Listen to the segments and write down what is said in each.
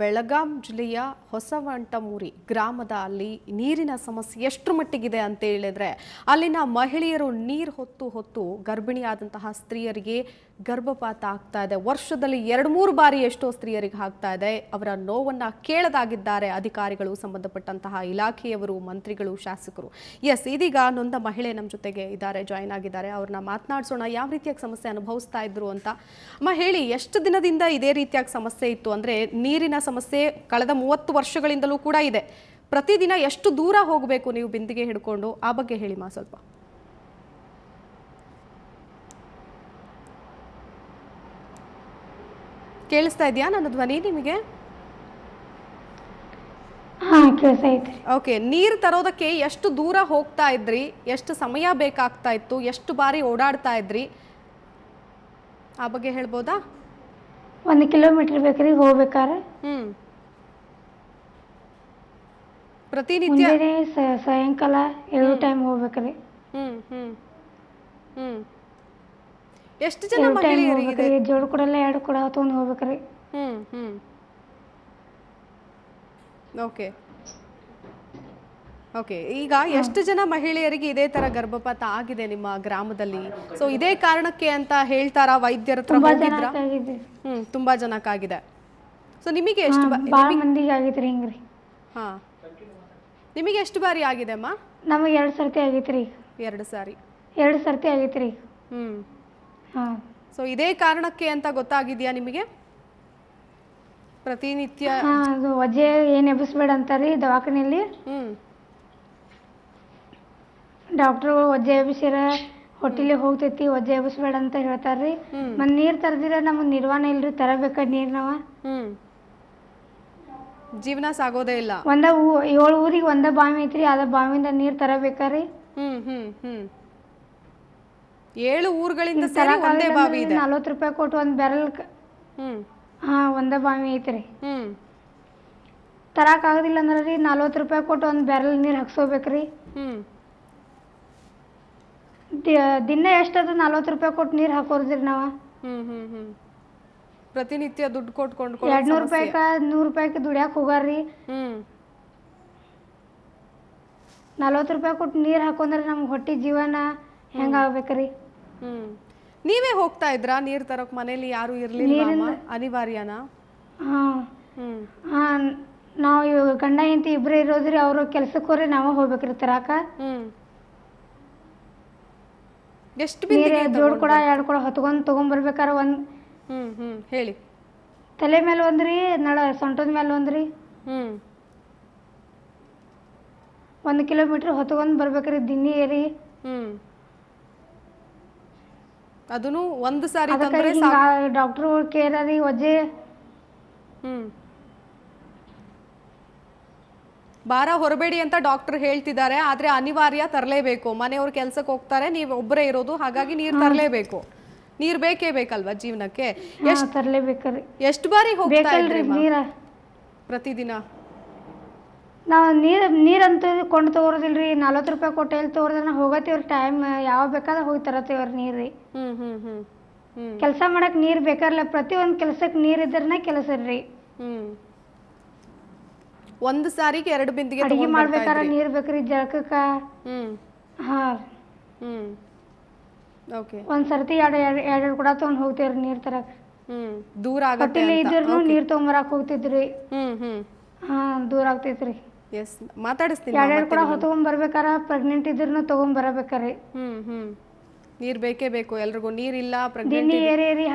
ಬೆಳಗಾಂ ಜಿಲ್ಲೆಯ ಹೊಸವಂಟಮೂರಿ ಗ್ರಾಮದ ಅಲ್ಲಿ ನೀರಿನ ಸಮಸ್ಯೆ ಎಷ್ಟು ಮಟ್ಟಿಗಿದೆ ಅಂತ ಹೇಳಿದ್ರೆ ಅಲ್ಲಿನ ಮಹಿಳೆಯರು ನೀರು ಹೊತ್ತು ಹೊತ್ತು ಗರ್ಭಿಣಿಯಾದಂತಹ ಸ್ತ್ರೀಯರಿಗೆ ಗರ್ಭಪಾತ ಆಗ್ತಾ ಇದೆ ವರ್ಷದಲ್ಲಿ ಎರಡು ಮೂರು ಬಾರಿ ಎಷ್ಟೋ ಸ್ತ್ರೀಯರಿಗೆ ಆಗ್ತಾ ಇದೆ ಅವರ ನೋವನ್ನು ಕೇಳದಾಗಿದ್ದಾರೆ ಅಧಿಕಾರಿಗಳು ಸಂಬಂಧಪಟ್ಟಂತಹ ಇಲಾಖೆಯವರು ಮಂತ್ರಿಗಳು ಶಾಸಕರು ಎಸ್ ಇದೀಗ ನೊಂದ ಮಹಿಳೆ ನಮ್ಮ ಜೊತೆಗೆ ಇದ್ದಾರೆ ಜಾಯ್ನ್ ಆಗಿದ್ದಾರೆ ಅವ್ರನ್ನ ಮಾತನಾಡಿಸೋಣ ಯಾವ ರೀತಿಯಾಗಿ ಸಮಸ್ಯೆ ಅನುಭವಿಸ್ತಾ ಇದ್ರು ಅಂತ ಅಮ್ಮ ಹೇಳಿ ಎಷ್ಟು ದಿನದಿಂದ ಇದೇ ರೀತಿಯಾಗಿ ಸಮಸ್ಯೆ ಇತ್ತು ಅಂದರೆ ನೀರಿನ ಸಮಸ್ಯೆ ಕಳೆದ ಮೂವತ್ತು ವರ್ಷಗಳಿಂದಲೂ ಕೂಡ ಇದೆ ಪ್ರತಿದಿನ ಎಷ್ಟು ದೂರ ಹೋಗಬೇಕು ನೀವು ಬಿಂದಿಗೆ ಹಿಡ್ಕೊಂಡು ಆ ಬಗ್ಗೆ ಮಾ ಸ್ವಲ್ಪ ಕೇಳಿಸ್ತಾ ಇದೆಯಾ ನನ್ನ ಧ್ವನಿ ನಿಮಗೆ ಓಕೆ ನೀರು ತರೋದಕ್ಕೆ ಎಷ್ಟು ದೂರ ಹೋಗ್ತಾ ಇದ್ರಿ ಎಷ್ಟು ಸಮಯ ಬೇಕಾಗ್ತಾ ಇತ್ತು ಎಷ್ಟು ಬಾರಿ ಓಡಾಡ್ತಾ ಇದ್ರಿ ಆ ಬಗ್ಗೆ ಹೇಳ್ಬೋದಾ ಒಂದು ಕಿಲೋಮೀಟರ್ ಬೇಕ್ರಿ ಹೋಗ್ಬೇಕಾರೆ ಹ್ಮ್ ಪ್ರತಿನಿತ್ಯ ಸಾಯಂಕಾಲ ಎರಡು ಟೈಮ್ ಹೋಗ್ಬೇಕ್ರಿ ಹ್ಮ್ ಹ್ಮ್ ಹ್ಮ್ ಎಷ್ಟು ಜನ ಮಹಿಳೆಯರಿಗೆ ಜೋಡ ಎರಡು ಕೂಡ ತೊಗೊಂಡು ಹೋಗ್ಬೇಕ್ರಿ ಹ್ಮ್ ಓಕೆ ಓಕೆ ಈಗ ಎಷ್ಟು ಜನ ಮಹಿಳೆಯರಿಗೆ ಇದೇ ತರ ಗರ್ಭಪಾತ ಆಗಿದೆ ನಿಮ್ಮ ಗ್ರಾಮದಲ್ಲಿ ಸೊ ಇದೇ ಕಾರಣಕ್ಕೆ ಅಂತ ಹೇಳ್ತಾರ ವೈದ್ಯರ ಹತ್ರ ಹ್ಮ್ ತುಂಬಾ ಜನಕ್ಕಾಗಿದೆ ಸೊ ನಿಮಗೆ ಎಷ್ಟು ಬಾರಿ ನಿಮಗೆ ಎಷ್ಟು ಬಾರಿ ಆಗಿದೆ ಅಮ್ಮ ನಮಗೆ ಎರಡು ಸರ್ತಿ ಆಗೈತ್ರಿ ಎರಡು ಸಾರಿ ಎರಡು ಸರ್ತಿ ಆಗೈತ್ರಿ ಹ್ಮ್ ಸೊ ಇದೇ ಕಾರಣಕ್ಕೆ ಅಂತ ಗೊತ್ತಾಗಿದ್ಯಾ ನಿಮಗೆ ಪ್ರತಿನಿತ್ಯ ಅದು ವಜೆ ಏನ್ ಎಬ್ಬಿಸ್ಬೇಡ ಅಂತಾರಿ ದವಾಖಾನೆಯಲ್ಲಿ ಡಾಕ್ಟರ್ ಒಜ್ಜೆ ಎಬ್ಬಿಸಿರ ಹೊಟ್ಟಿಲಿ ಹೋಗ್ತೈತಿ ಒಜ್ಜೆ ಎಬ್ಬಿಸ್ಬೇಡ ಅಂತ ಹೇಳ್ತಾರ್ರಿ ಮತ್ ನೀರ್ ತರದಿರ ನಮಗ್ ನಿರ್ವಾಣ ಇಲ್ರಿ ತರಬೇಕ ನೀರ್ ನಾವ ಜೀವನ ಸಾಗೋದೇ ಇಲ್ಲ ಒಂದ ಏಳು ಊರಿಗೆ ಒಂದ ಬಾವಿ ಐತ್ರಿ ಅದ ಬಾವಿಯಿಂದ ನೀರ್ ತರಬೇಕ್ರಿ ಹ್ಮ್ ಹ್ಮ್ ಹ್ಮ್ ಏಳು ಊರುಗಳಿಂದ ಸೇರಿ ಒಂದೇ ಬಾವಿ ಇದೆ ನಲ್ವತ್ತು ರೂಪಾಯಿ ಕೊಟ್ಟು ಒಂದು ಬೆರಲ್ ಹಾ ಒಂದೇ ಬಾವಿ ಐತ್ರಿ ತರಾಕ್ ಆಗೋದಿಲ್ಲ ಅಂದ್ರೆ ರೀ ನಲ್ವತ್ತು ರೂಪಾಯಿ ಕೊಟ್ಟು ಒಂದು ಬೆರಲ್ ನೀರು ಹಾಕ್ಸೋಬೇಕ್ರಿ ದಿನ ಎಷ್ಟದ ನಲ್ವತ್ತು ರೂಪಾಯಿ ಕೊಟ್ಟು ನೀರು ಹಾಕೋದ್ರಿ ಹ್ಮ್ ಪ್ರತಿನಿತ್ಯ ದುಡ್ಡು ಕೊಟ್ಕೊಂಡು ಕೊಂಡ್ಕೊಂಡು ಎರಡು ನೂರು ರೂಪಾಯಿಕ ನೂರು ರೂಪಾಯಿಗೆ ದುಡಿಯಾಕ ಹೋಗಾರ್ರಿ ನಲ್ವತ್ತು ರೂಪಾಯಿ ಕೊಟ್ಟು ನೀರು ಹಾಕೊಂಡ್ರೆ ನಮ್ಗೆ ಹೊಟ್ಟೆ ಜೀವನ ಆಗ್ಬೇಕ್ರಿ ಹ್ಮ್ ನೀವೇ ಹೋಗ್ತಾ ಇದ್ರಾ ನೀರ್ ತರೋಕ್ ಮನೇಲಿ ಯಾರು ಇರ್ಲಿಲ್ಲ ಅನಿವಾರ್ಯನಾ ನಾವು ಇವಾಗ ಗಂಡ ಹೆಂಡತಿ ಇಬ್ಬರೇ ಇರೋದ್ರಿ ಅವರು ಕೆಲ್ಸಕ್ಕೆ ಹೋದ್ರೆ ನಾವೇ ಹೋಗ್ಬೇಕ್ರಿ ತರಾಕ ಎಷ್ಟು ಬಿಂದಿಗೆ ಜೋಡ್ ಕೊಡ ಎರಡು ಕೊಡ ಹೊತ್ಕೊಂಡ್ ತಗೊಂಡ್ ಬರ್ಬೇಕಾರ ಒಂದ್ ಹ್ಮ್ ಹ್ಮ್ ಹೇಳಿ ತಲೆ ಮೇಲೆ ಒಂದ್ರಿ ನಡ ಸೊಂಟದ ಮೇಲೆ ಒಂದ್ರಿ ಹ್ಮ್ ಒಂದು ಕಿಲೋಮೀಟರ್ ಹೊತ್ಕೊಂಡ್ ಬರ್ಬೇಕ್ರಿ ದಿನ್ನಿ ಏರಿ ಹ್ಮ್ ಅದನ್ನು ಒಂದ್ ಸಾರಿ ತಂದ್ರೆ ಡಾಕ್ಟರ್ ಕೇರರಿ ಹ್ಮ್ ಬಾರ ಹೊರಬೇಡಿ ಅಂತ ಡಾಕ್ಟರ್ ಹೇಳ್ತಿದ್ದಾರೆ ಆದ್ರೆ ಅನಿವಾರ್ಯ ತರಲೇಬೇಕು ಮನೆಯವ್ರ ಕೆಲ್ಸಕ್ಕೆ ಹೋಗ್ತಾರೆ ನೀವ್ ಒಬ್ಬರೇ ಇರೋದು ಹಾಗಾಗಿ ನೀರ್ ತರಲೇಬೇಕು ನೀರ್ ಬೇಕೇ ಬೇಕಲ್ವಾ ಜೀವನಕ್ಕೆ ಎಷ್ಟು ಬಾರಿ ಹೋಗ್ತಾ ಪ್ರತಿದಿನ ನಾವು ನೀರು ನೀರಂತೂ ಕೊಂಡು ತಗೋರೋದಿಲ್ಲ ರೀ ನಲ್ವತ್ತು ರೂಪಾಯಿ ಕೊಟ್ಟು ಎಲ್ಲಿ ತಗೋದ್ರೆ ಹೋಗತ್ತೀವ್ರಿ ಟೈಮ್ ಯಾವ ಬೇಕಾದ್ರೆ ಹೋಗಿ ತರತ್ತೀವ್ರಿ ನೀರು ರೀ ಕೆಲಸ ಮಾಡಕ್ ನೀರು ಬೇಕಾರಲ್ಲ ಒಂದು ಕೆಲಸಕ್ಕೆ ನೀರು ಇದ್ರನ್ನ ಕೆಲಸ ರೀ ಒಂದು ಸಾರಿಗೆ ಎರಡು ಬಿಂದಿಗೆ ಅಡಿಗೆ ಮಾಡ್ಬೇಕಾರ ನೀರು ಬೇಕ್ರಿ ಜಳಕಕ್ಕ ಹಾ ಓಕೆ ಒಂದ್ ಸರ್ತಿ ಎರಡು ಎರಡು ಕೂಡ ತಗೊಂಡ್ ಹೋಗ್ತೀವ್ರಿ ನೀರ್ ತರಕ್ ದೂರ ಆಗತ್ತೆ ಇದ್ರೂ ನೀರ್ ತಗೊಂಬರಕ್ ಹೋಗ್ತಿದ್ರಿ ಹಾ ದೂರ ಆಗ್ತೈತ್ರಿ ಎಸ್ ಮಾತಾಡಿಸ್ತೀನಿ ಎರಡು ಪ್ರೆಗ್ನೆಂಟ್ ಇದ್ರೂ ತಗೊಂಡ್ಬರಬೇಕಾರೆ ಹ್ಮ್ ಹ್ಮ್ ನೀರ್ ಬೇಕೇ ಬೇಕು ಎಲ್ರಿಗೂ ನೀರಿಲ್ಲ ಪ್ರೆಗ್ನೆಂಟ್ ಏರಿ ಏರಿ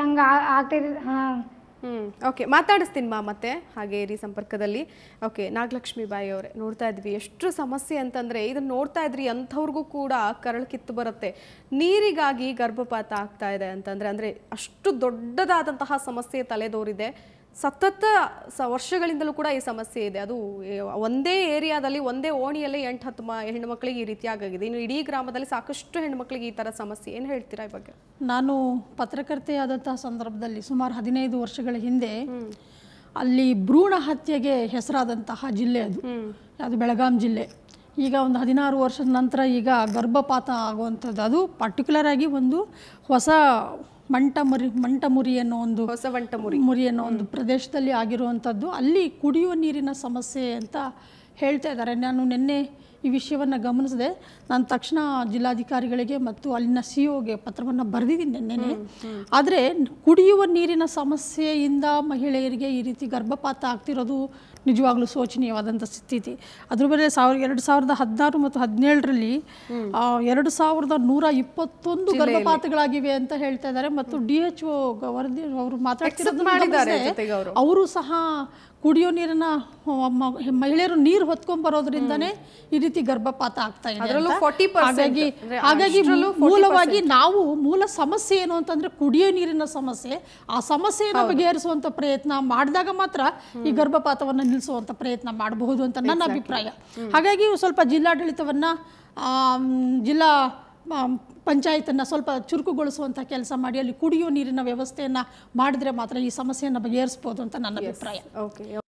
ಓಕೆ ಮಾತಾಡಿಸ್ತೀನಿ ಮಾ ಮತ್ತೆ ಹಾಗೆ ರೀ ಸಂಪರ್ಕದಲ್ಲಿ ಓಕೆ ನಾಗಲಕ್ಷ್ಮಿ ಬಾಯಿ ಅವರೇ ನೋಡ್ತಾ ಇದ್ವಿ ಎಷ್ಟು ಸಮಸ್ಯೆ ಅಂತಂದ್ರೆ ಇದನ್ನ ನೋಡ್ತಾ ಇದ್ರಿ ಅಂಥವ್ರಿಗೂ ಕೂಡ ಕರಳು ಕಿತ್ತು ಬರುತ್ತೆ ನೀರಿಗಾಗಿ ಗರ್ಭಪಾತ ಆಗ್ತಾ ಇದೆ ಅಂತಂದ್ರೆ ಅಂದ್ರೆ ಅಷ್ಟು ದೊಡ್ಡದಾದಂತಹ ಸಮಸ್ಯೆ ತಲೆದೋರಿದೆ ಸತತ ಸ ವರ್ಷಗಳಿಂದಲೂ ಕೂಡ ಈ ಸಮಸ್ಯೆ ಇದೆ ಅದು ಒಂದೇ ಏರಿಯಾದಲ್ಲಿ ಒಂದೇ ಓಣಿಯಲ್ಲಿ ಎಂಟು ಹತ್ತು ಮ ಮಕ್ಕಳಿಗೆ ಈ ರೀತಿಯಾಗಿದೆ ಇನ್ನು ಇಡೀ ಗ್ರಾಮದಲ್ಲಿ ಸಾಕಷ್ಟು ಹೆಣ್ಮಕ್ಳಿಗೆ ಈ ಥರ ಸಮಸ್ಯೆ ಏನು ಹೇಳ್ತೀರಾ ಈ ಬಗ್ಗೆ ನಾನು ಪತ್ರಕರ್ತೆಯಾದಂತಹ ಸಂದರ್ಭದಲ್ಲಿ ಸುಮಾರು ಹದಿನೈದು ವರ್ಷಗಳ ಹಿಂದೆ ಅಲ್ಲಿ ಭ್ರೂಣ ಹತ್ಯೆಗೆ ಹೆಸರಾದಂತಹ ಜಿಲ್ಲೆ ಅದು ಅದು ಬೆಳಗಾಂ ಜಿಲ್ಲೆ ಈಗ ಒಂದು ಹದಿನಾರು ವರ್ಷದ ನಂತರ ಈಗ ಗರ್ಭಪಾತ ಆಗುವಂಥದ್ದು ಅದು ಪರ್ಟಿಕ್ಯುಲರ್ ಆಗಿ ಒಂದು ಹೊಸ ಮಂಟಮುರಿ ಮಂಟಮುರಿ ಅನ್ನೋ ಒಂದು ಹೊಸ ಮಂಟಮುರಿ ಮುರಿ ಅನ್ನೋ ಒಂದು ಪ್ರದೇಶದಲ್ಲಿ ಆಗಿರುವಂಥದ್ದು ಅಲ್ಲಿ ಕುಡಿಯುವ ನೀರಿನ ಸಮಸ್ಯೆ ಅಂತ ಹೇಳ್ತಾ ಇದ್ದಾರೆ ನಾನು ನಿನ್ನೆ ಈ ವಿಷಯವನ್ನು ಗಮನಿಸಿದೆ ನಾನು ತಕ್ಷಣ ಜಿಲ್ಲಾಧಿಕಾರಿಗಳಿಗೆ ಮತ್ತು ಅಲ್ಲಿನ ಸಿ ಒಗೆ ಪತ್ರವನ್ನು ಬರೆದಿದ್ದೀನಿ ನಿನ್ನೆ ಆದರೆ ಕುಡಿಯುವ ನೀರಿನ ಸಮಸ್ಯೆಯಿಂದ ಮಹಿಳೆಯರಿಗೆ ಈ ರೀತಿ ಗರ್ಭಪಾತ ಆಗ್ತಿರೋದು ನಿಜವಾಗ್ಲೂ ಶೋಚನೀಯವಾದಂಥ ಸ್ಥಿತಿ ಅದ್ರ ಮೇಲೆ ಸಾವಿರ ಎರಡು ಸಾವಿರದ ಹದಿನಾರು ಮತ್ತು ಹದಿನೇಳರಲ್ಲಿ ಎರಡು ಸಾವಿರದ ನೂರ ಇಪ್ಪತ್ತೊಂದು ಗರ್ಭಪಾತಗಳಾಗಿವೆ ಅಂತ ಹೇಳ್ತಾ ಇದ್ದಾರೆ ಮತ್ತು ಡಿ ಎಚ್ ಒ ವರದಿ ಅವರು ಮಾತಾಡ್ತಿದ್ದಾರೆ ಅವರು ಸಹ ಕುಡಿಯೋ ನೀರನ್ನ ಮಹಿಳೆಯರು ನೀರು ಹೊತ್ಕೊಂಡ್ ಬರೋದ್ರಿಂದನೇ ಈ ರೀತಿ ಗರ್ಭಪಾತ ಆಗ್ತಾ ಇದೆ ಹಾಗಾಗಿ ಹಾಗಾಗಿ ಮೂಲವಾಗಿ ನಾವು ಮೂಲ ಸಮಸ್ಯೆ ಏನು ಅಂತಂದ್ರೆ ಕುಡಿಯೋ ನೀರಿನ ಸಮಸ್ಯೆ ಆ ಸಮಸ್ಯೆಯನ್ನು ಬಗೆಹರಿಸುವಂತ ಪ್ರಯತ್ನ ಮಾಡಿದಾಗ ಮಾತ್ರ ಈ ಗರ್ಭಪಾತವನ್ನು ನಿಲ್ಲಿಸುವಂಥ ಪ್ರಯತ್ನ ಮಾಡಬಹುದು ಅಂತ ನನ್ನ ಅಭಿಪ್ರಾಯ ಹಾಗಾಗಿ ಸ್ವಲ್ಪ ಆ ಜಿಲ್ಲಾ ಪಂಚಾಯತನ್ನು ಸ್ವಲ್ಪ ಚುರುಕುಗೊಳಿಸುವಂತ ಕೆಲಸ ಮಾಡಿ ಅಲ್ಲಿ ಕುಡಿಯೋ ನೀರಿನ ವ್ಯವಸ್ಥೆಯನ್ನ ಮಾಡಿದ್ರೆ ಮಾತ್ರ ಈ ಸಮಸ್ಯೆಯನ್ನು ಬಗೆಹರಿಸಬಹುದು ಅಂತ ನನ್ನ ಅಭಿಪ್ರಾಯ ಓಕೆ